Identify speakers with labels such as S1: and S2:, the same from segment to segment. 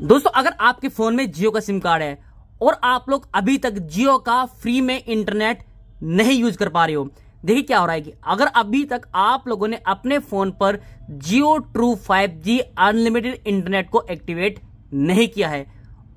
S1: दोस्तों अगर आपके फोन में जियो का सिम कार्ड है और आप लोग अभी तक जियो का फ्री में इंटरनेट नहीं यूज कर पा रहे हो देखिए क्या हो रहा है कि अगर अभी तक आप लोगों ने अपने फोन पर Jio True 5G unlimited internet को एक्टिवेट नहीं किया है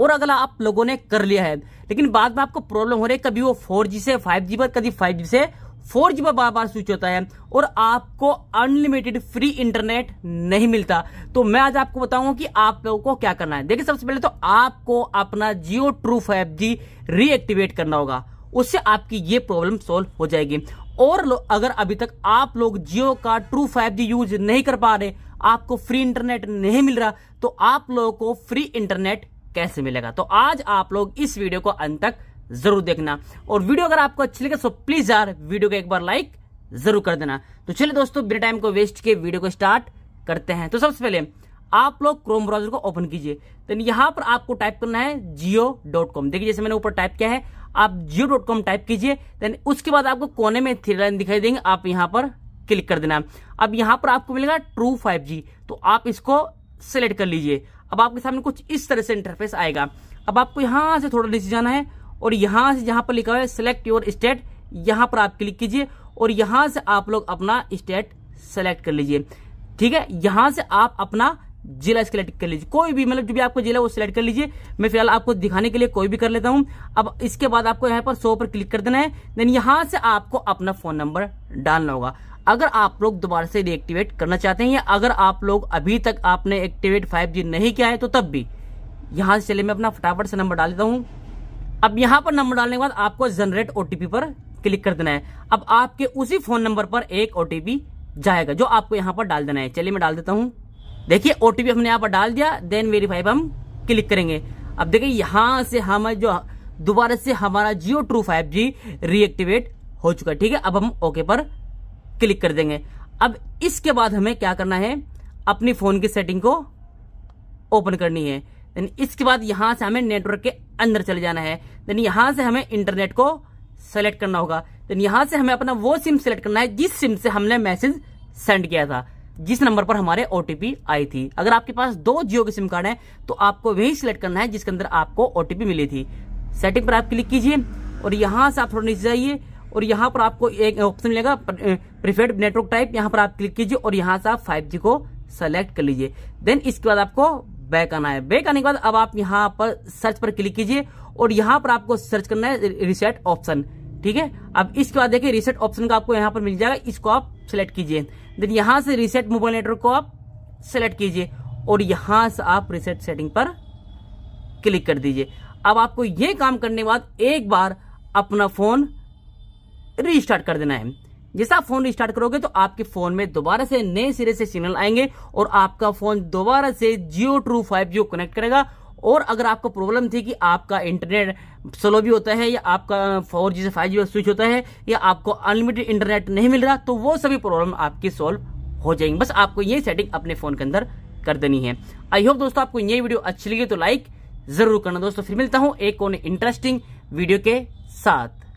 S1: और अगर आप लोगों ने कर लिया है लेकिन बाद में आपको प्रॉब्लम हो रही है कभी वो 4G से 5G पर कभी 5G से फोर जी बार बार स्विच होता है और आपको अनलिमिटेड फ्री इंटरनेट नहीं मिलता तो मैं आज आपको बताऊंगा कि आप लोगों को क्या करना है देखिए सबसे पहले तो आपको अपना Jio True five G reactivate करना होगा उससे आपकी ये प्रॉब्लम सोल्व हो जाएगी और अगर अभी तक आप लोग जियो का ट्रू फाइव जी यूज नहीं कर पा रहे आपको फ्री इंटरनेट नहीं मिल रहा तो आप लोगों को फ्री इंटरनेट कैसे मिलेगा तो आज आप लोग इस वीडियो को अंत तक जरूर देखना और वीडियो अगर आपको अच्छी लगे तो प्लीज यार वीडियो को एक बार लाइक जरूर कर देना तो चलिए दोस्तों बिना टाइम को वेस्ट के वीडियो को स्टार्ट करते हैं तो सबसे पहले आप लोग क्रोम ब्राउजर को ओपन कीजिए तो यहां पर आपको टाइप करना है जियो डॉट कॉम देखिए जैसे मैंने ऊपर टाइप किया है आप जियो डॉट कॉम टाइप कीजिए देन उसके बाद आपको कोने में थ्री लाइन दिखाई देंगे आप यहां पर क्लिक कर देना अब यहां पर आपको मिलेगा ट्रू फाइव जी तो आप इसको सेलेक्ट कर लीजिए अब आपके सामने कुछ इस तरह से इंटरफेस आएगा अब आपको यहां से थोड़ा नीचे जाना है और यहां से जहां पर लिखा हुआ है सिलेक्ट योर स्टेट यहां पर आप क्लिक कीजिए और यहां से आप लोग अपना स्टेट सेलेक्ट कर लीजिए ठीक है यहां से आप अपना जिला सिलेक्ट कर लीजिए कोई भी मतलब जो भी आपको जिला वो सिलेक्ट कर लीजिए मैं फिलहाल आपको दिखाने के लिए कोई भी कर लेता हूं अब इसके बाद आपको यहाँ पर सो पर क्लिक कर देना है देन यहां से आपको अपना फोन नंबर डालना होगा अगर आप लोग दोबारा से रिएक्टिवेट करना चाहते हैं या अगर आप लोग अभी तक आपने एक्टिवेट फाइव नहीं किया है तो तब भी यहां से चले मैं अपना फटाफट से नंबर डाल देता हूँ अब यहां पर नंबर डालने के बाद आपको जनरेट ओटीपी पर क्लिक कर देना है अब आपके उसी फोन नंबर पर एक ओटीपी जाएगा जो आपको यहां पर डाल देना है चलिए मैं डाल देता हूं देखिए ओटीपी हमने यहां पर डाल दिया देन वेरीफाई पर हम क्लिक करेंगे अब देखिए यहां से हम जो दोबारा से हमारा Jio True five G reactivate हो चुका है ठीक है अब हम ओके पर क्लिक कर देंगे अब इसके बाद हमें क्या करना है अपनी फोन की सेटिंग को ओपन करनी है देन इसके बाद यहां से हमें नेटवर्क के अंदर चले जाना है देन यहां से हमें इंटरनेट को सेलेक्ट करना होगा देन यहां से हमें अपना वो सिम सेलेक्ट करना है जिस सिम से हमने मैसेज सेंड किया था जिस नंबर पर हमारे ओटीपी आई थी अगर आपके पास दो जियो के सिम कार्ड है तो आपको वही सिलेक्ट करना है जिसके अंदर आपको ओटीपी मिली थी सेटिंग पर आप क्लिक कीजिए और यहां से आप थोड़ा नीचे जाइए और यहाँ पर आपको एक ऑप्शन मिलेगा प्रीफेड नेटवर्क टाइप यहाँ पर आप क्लिक कीजिए और यहां से आप 5G को सेलेक्ट कर लीजिए देन इसके बाद आपको बैक आना है बैक आने के बाद अब आप यहाँ पर सर्च पर क्लिक कीजिए और यहाँ पर आपको सर्च करना है रिसेट ऑप्शन ठीक है अब इसके बाद देखिए रिसेट ऑप्शन का आपको यहाँ पर मिल जाएगा इसको आप सेलेक्ट कीजिए देन यहाँ से रिसेट मोबाइल नेटवर्क को आप सेलेक्ट कीजिए और यहाँ से आप रिसेट सेटिंग पर क्लिक कर दीजिए अब आपको ये काम करने के बाद एक बार अपना फोन रिस्टार्ट कर देना है जैसा आप फोन रिस्टार्ट करोगे तो आपके फोन में दोबारा से नए सिरे से सिग्नल आएंगे और आपका फोन दोबारा से Jio True five G connect करेगा और अगर आपको प्रॉब्लम थी कि आपका इंटरनेट स्लो भी होता है या आपका फोर जी से फाइव जी स्विच होता है या आपको अनलिमिटेड इंटरनेट नहीं मिल रहा तो वो सभी प्रॉब्लम आपकी सॉल्व हो जाएंगी बस आपको ये सेटिंग अपने फोन के अंदर कर देनी है आई होप दोस्तों आपको ये वीडियो अच्छी लगी तो लाइक जरूर करना दोस्तों फिर मिलता हूं एक और इंटरेस्टिंग वीडियो के साथ